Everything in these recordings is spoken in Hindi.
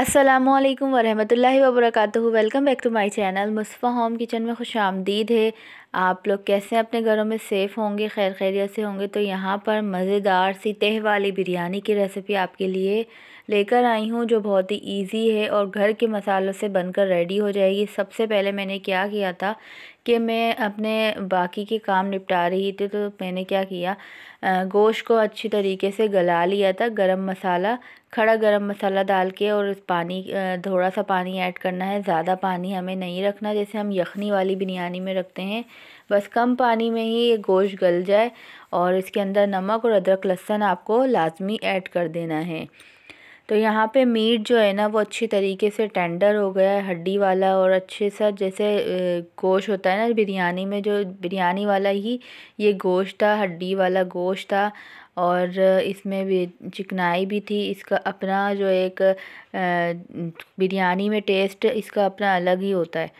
असलकम वरहमल वबरक welcome back to my channel Mustafa home kitchen में खुश आमदीद है आप लोग कैसे अपने घरों में सेफ़ होंगे खैर खैरियत से होंगे तो यहाँ पर मज़ेदार सी तह वाली बिरयानी की रेसिपी आपके लिए लेकर आई हूँ जो बहुत ही इजी है और घर के मसालों से बनकर रेडी हो जाएगी सबसे पहले मैंने क्या किया था कि मैं अपने बाकी के काम निपटा रही थी तो मैंने क्या किया गोश्त को अच्छी तरीके से गला लिया था गरम मसाला खड़ा गरम मसाला डाल के और पानी थोड़ा सा पानी ऐड करना है ज़्यादा पानी हमें नहीं रखना जैसे हम यखनी वाली बिरयानी में रखते हैं बस कम पानी में ही ये गोश्त गल जाए और इसके अंदर नमक और अदरक लहसुन आपको लाजमी ऐड कर देना है तो यहाँ पे मीट जो है ना वो अच्छी तरीके से टेंडर हो गया है हड्डी वाला और अच्छे सा जैसे गोश्त होता है ना बिरयानी में जो बिरयानी वाला ही ये गोश्त था हड्डी वाला गोश्त था और इसमें भी चिकनाई भी थी इसका अपना जो एक बिरयानी में टेस्ट इसका अपना अलग ही होता है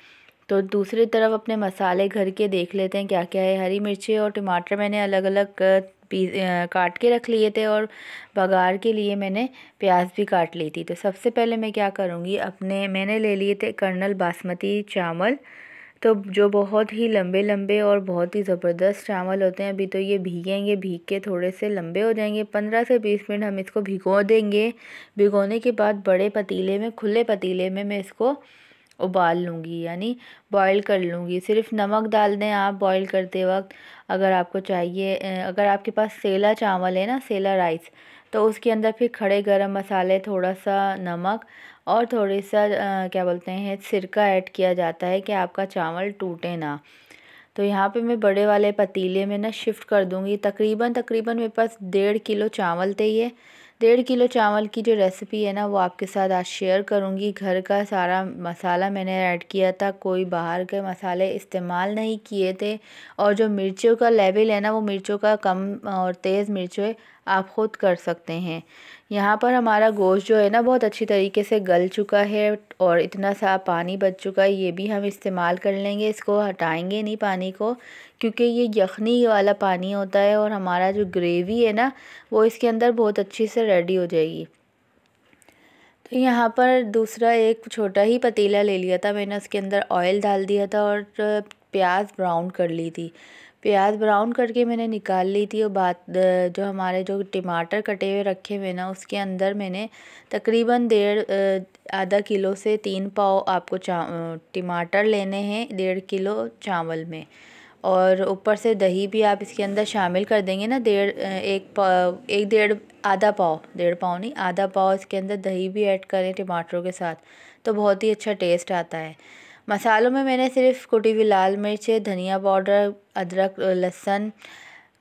तो दूसरी तरफ अपने मसाले घर के देख लेते हैं क्या क्या है हरी मिर्ची और टमाटर मैंने अलग अलग पी काट के रख लिए थे और बघार के लिए मैंने प्याज भी काट ली थी तो सबसे पहले मैं क्या करूँगी अपने मैंने ले लिए थे कर्नल बासमती चावल तो जो बहुत ही लंबे लंबे और बहुत ही ज़बरदस्त चावल होते हैं अभी तो ये भीगेंगे भीग के थोड़े से लंबे हो जाएंगे पंद्रह से बीस मिनट हम इसको भिगो देंगे भिगोने के बाद बड़े पतीले में खुले पतीले में मैं इसको उबाल लूँगी यानी बॉईल कर लूँगी सिर्फ नमक डाल दें आप बॉईल करते वक्त अगर आपको चाहिए अगर आपके पास सेला चावल है ना सेला राइस तो उसके अंदर फिर खड़े गरम मसाले थोड़ा सा नमक और थोड़े सा आ, क्या बोलते हैं सिरका ऐड किया जाता है कि आपका चावल टूटे ना तो यहाँ पे मैं बड़े वाले पतीले में ना शिफ्ट कर दूँगी तकरीबन तकरीबन मेरे पास डेढ़ किलो चावल थे ये डेढ़ किलो चावल की जो रेसिपी है ना वो आपके साथ आज शेयर करूँगी घर का सारा मसाला मैंने ऐड किया था कोई बाहर के मसाले इस्तेमाल नहीं किए थे और जो मिर्चों का लेवल है ना वो मिर्चों का कम और तेज़ मिर्चों आप ख़ुद कर सकते हैं यहाँ पर हमारा गोश्त जो है ना बहुत अच्छी तरीके से गल चुका है और इतना सा पानी बच चुका है ये भी हम इस्तेमाल कर लेंगे इसको हटाएंगे नहीं पानी को क्योंकि ये यखनी वाला पानी होता है और हमारा जो ग्रेवी है ना वो इसके अंदर बहुत अच्छी से रेडी हो जाएगी तो यहाँ पर दूसरा एक छोटा ही पतीला ले लिया था मैंने उसके अंदर ऑयल डाल दिया था और प्याज ब्राउन कर ली थी प्याज ब्राउन करके मैंने निकाल ली थी और बात जो हमारे जो टमाटर कटे हुए रखे हुए ना उसके अंदर मैंने तकरीबन डेढ़ आधा किलो से तीन पाव आपको टमाटर लेने हैं डेढ़ किलो चावल में और ऊपर से दही भी आप इसके अंदर शामिल कर देंगे ना डेढ़ एक पाव एक डेढ़ आधा पाव डेढ़ पाव नहीं आधा पाव इसके अंदर दही भी ऐड करें टमाटरों के साथ तो बहुत ही अच्छा टेस्ट आता है मसालों में मैंने सिर्फ कुटी हुई लाल मिर्च धनिया पाउडर अदरक लहसुन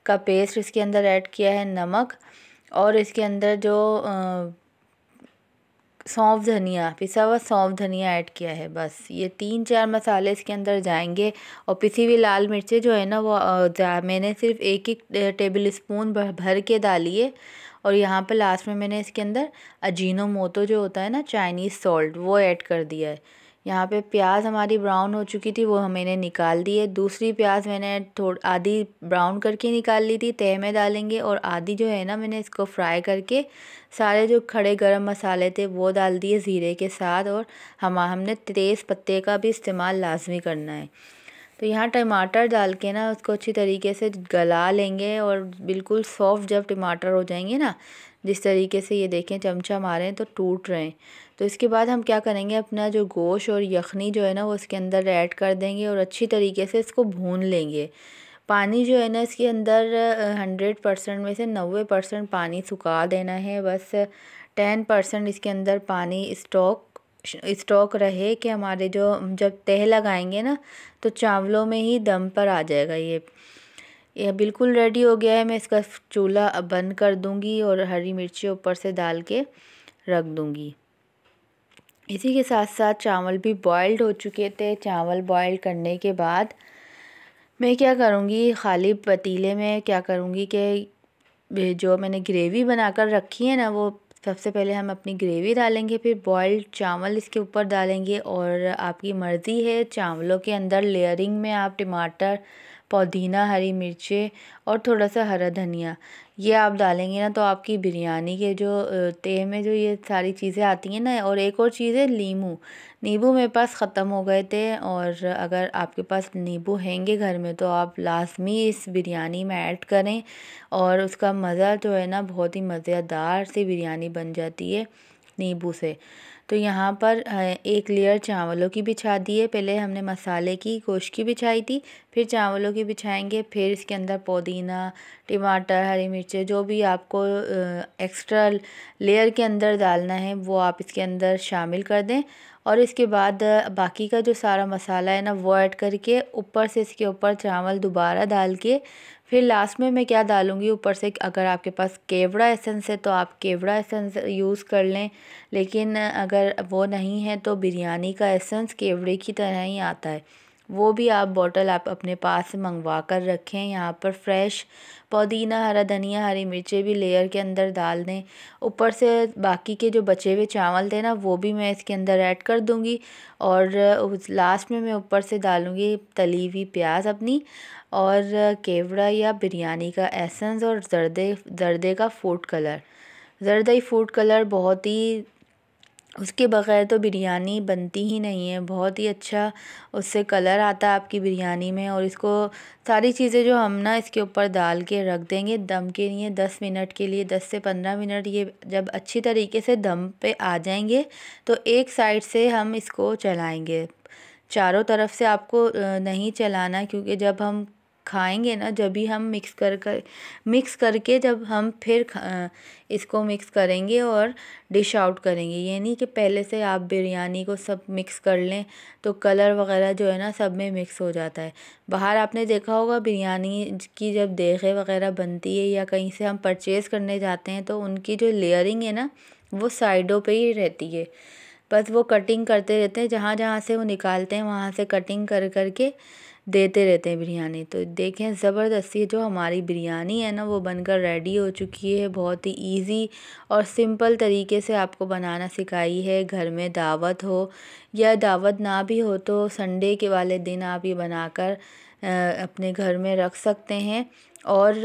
का पेस्ट इसके अंदर ऐड किया है नमक और इसके अंदर जो सौंफ धनिया पिसा हुआ सौंफ धनिया ऐड किया है बस ये तीन चार मसाले इसके अंदर जाएंगे और पिसी हुई लाल मिर्चें जो है ना वो मैंने सिर्फ एक एक टेबल स्पून भर के डाली है और यहाँ पर लास्ट में मैंने इसके अंदर अजीनो मोतो जो होता है ना चाइनीज़ सॉल्ट वो ऐड कर दिया है यहाँ पे प्याज हमारी ब्राउन हो चुकी थी वो हमने निकाल दी है दूसरी प्याज मैंने थोड़ आधी ब्राउन करके निकाल ली थी तह में डालेंगे और आधी जो है ना मैंने इसको फ्राई करके सारे जो खड़े गरम मसाले थे वो डाल दिए ज़ीरे के साथ और हम हमने तेज़ पत्ते का भी इस्तेमाल लाजमी करना है तो यहाँ टमाटर डाल के ना उसको अच्छी तरीके से गला लेंगे और बिल्कुल सॉफ्ट जब टमाटर हो जाएंगे ना जिस तरीके से ये देखें चमचा मारें तो टूट रहे हैं तो इसके बाद हम क्या करेंगे अपना जो गोश और यखनी जो है ना वो इसके अंदर ऐड कर देंगे और अच्छी तरीके से इसको भून लेंगे पानी जो है ना इसके अंदर हंड्रेड परसेंट में से नबे परसेंट पानी सुखा देना है बस टेन परसेंट इसके अंदर पानी स्टॉक स्टॉक रहे कि हमारे जो जब तह लगाएंगे ना तो चावलों में ही दम पर आ जाएगा ये ये बिल्कुल रेडी हो गया है मैं इसका चूल्हा बंद कर दूंगी और हरी मिर्ची ऊपर से डाल के रख दूंगी इसी के साथ साथ चावल भी बॉयल्ड हो चुके थे चावल बॉयल करने के बाद मैं क्या करूँगी खाली पतीले में क्या करूँगी कि जो मैंने ग्रेवी बनाकर रखी है ना वो सबसे पहले हम अपनी ग्रेवी डालेंगे फिर बॉयल्ड चावल इसके ऊपर डालेंगे और आपकी मर्ज़ी है चावलों के अंदर लेयरिंग में आप टमाटर पुदीना हरी मिर्चें और थोड़ा सा हरा धनिया ये आप डालेंगे ना तो आपकी बिरयानी के जो तेह में जो ये सारी चीज़ें आती हैं ना और एक और चीज़ है नींबू नींबू मेरे पास ख़त्म हो गए थे और अगर आपके पास नींबू हैंगे घर में तो आप लाजमी इस बिरयानी में ऐड करें और उसका मज़ा जो है ना बहुत ही मज़ेदार सी बिरयानी बन जाती है नींबू से तो यहाँ पर एक लेयर चावलों की बिछा दी है पहले हमने मसाले की गोश्त की बिछाई थी फिर चावलों की बिछाएंगे फिर इसके अंदर पुदीना टमाटर हरी मिर्चें जो भी आपको एक्स्ट्रा लेयर के अंदर डालना है वो आप इसके अंदर शामिल कर दें और इसके बाद बाकी का जो सारा मसाला है ना वो ऐड करके ऊपर से इसके ऊपर चावल दोबारा डाल के फिर लास्ट में मैं क्या डालूँगी ऊपर से अगर आपके पास केवड़ा एसेंस है तो आप केवड़ा एसेंस यूज़ कर लें लेकिन अगर वो नहीं है तो बिरयानी का एसेंस केवड़े की तरह ही आता है वो भी आप बॉटल आप अपने पास से मंगवा कर रखें यहाँ पर फ्रेश पुदीना हरा धनिया हरी मिर्चें भी लेयर के अंदर डाल दें ऊपर से बाकी के जो बचे हुए चावल थे ना वो भी मैं इसके अंदर ऐड कर दूँगी और लास्ट में मैं ऊपर से डालूँगी तली हुई प्याज अपनी और केवड़ा या बिरयानी का एसेंस और जर्दे जर्दे का फूड कलर जरदई फूड कलर बहुत ही उसके बगैर तो बिरयानी बनती ही नहीं है बहुत ही अच्छा उससे कलर आता है आपकी बिरयानी में और इसको सारी चीज़ें जो हम ना इसके ऊपर डाल के रख देंगे दम के लिए दस मिनट के लिए दस से पंद्रह मिनट ये जब अच्छी तरीके से दम पे आ जाएंगे तो एक साइड से हम इसको चलाएंगे चारों तरफ से आपको नहीं चलाना क्योंकि जब हम खाएंगे ना जब भी हम मिक्स कर कर मिक्स करके जब हम फिर इसको मिक्स करेंगे और डिश आउट करेंगे ये नहीं कि पहले से आप बिरयानी को सब मिक्स कर लें तो कलर वगैरह जो है ना सब में मिक्स हो जाता है बाहर आपने देखा होगा बिरयानी की जब देखे वगैरह बनती है या कहीं से हम परचेज़ करने जाते हैं तो उनकी जो लेयरिंग है ना वो साइडों पर ही रहती है बस वो कटिंग करते रहते हैं जहाँ जहाँ से वो निकालते हैं वहाँ से कटिंग कर कर के देते रहते हैं बिरयानी तो देखें ज़बरदस्ती जो हमारी बिरयानी है ना वो बनकर रेडी हो चुकी है बहुत ही ईज़ी और सिंपल तरीके से आपको बनाना सिखाई है घर में दावत हो या दावत ना भी हो तो संडे के वाले दिन आप ये बनाकर अपने घर में रख सकते हैं और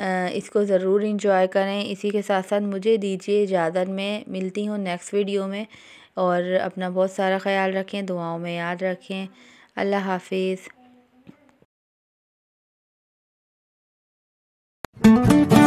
इसको ज़रूर इंजॉय करें इसी के साथ साथ मुझे दीजिए इजाज़त में मिलती हूँ नेक्स्ट वीडियो में और अपना बहुत सारा ख्याल रखें दुआओं में याद रखें अल्लाह हाफिज़ Thank you.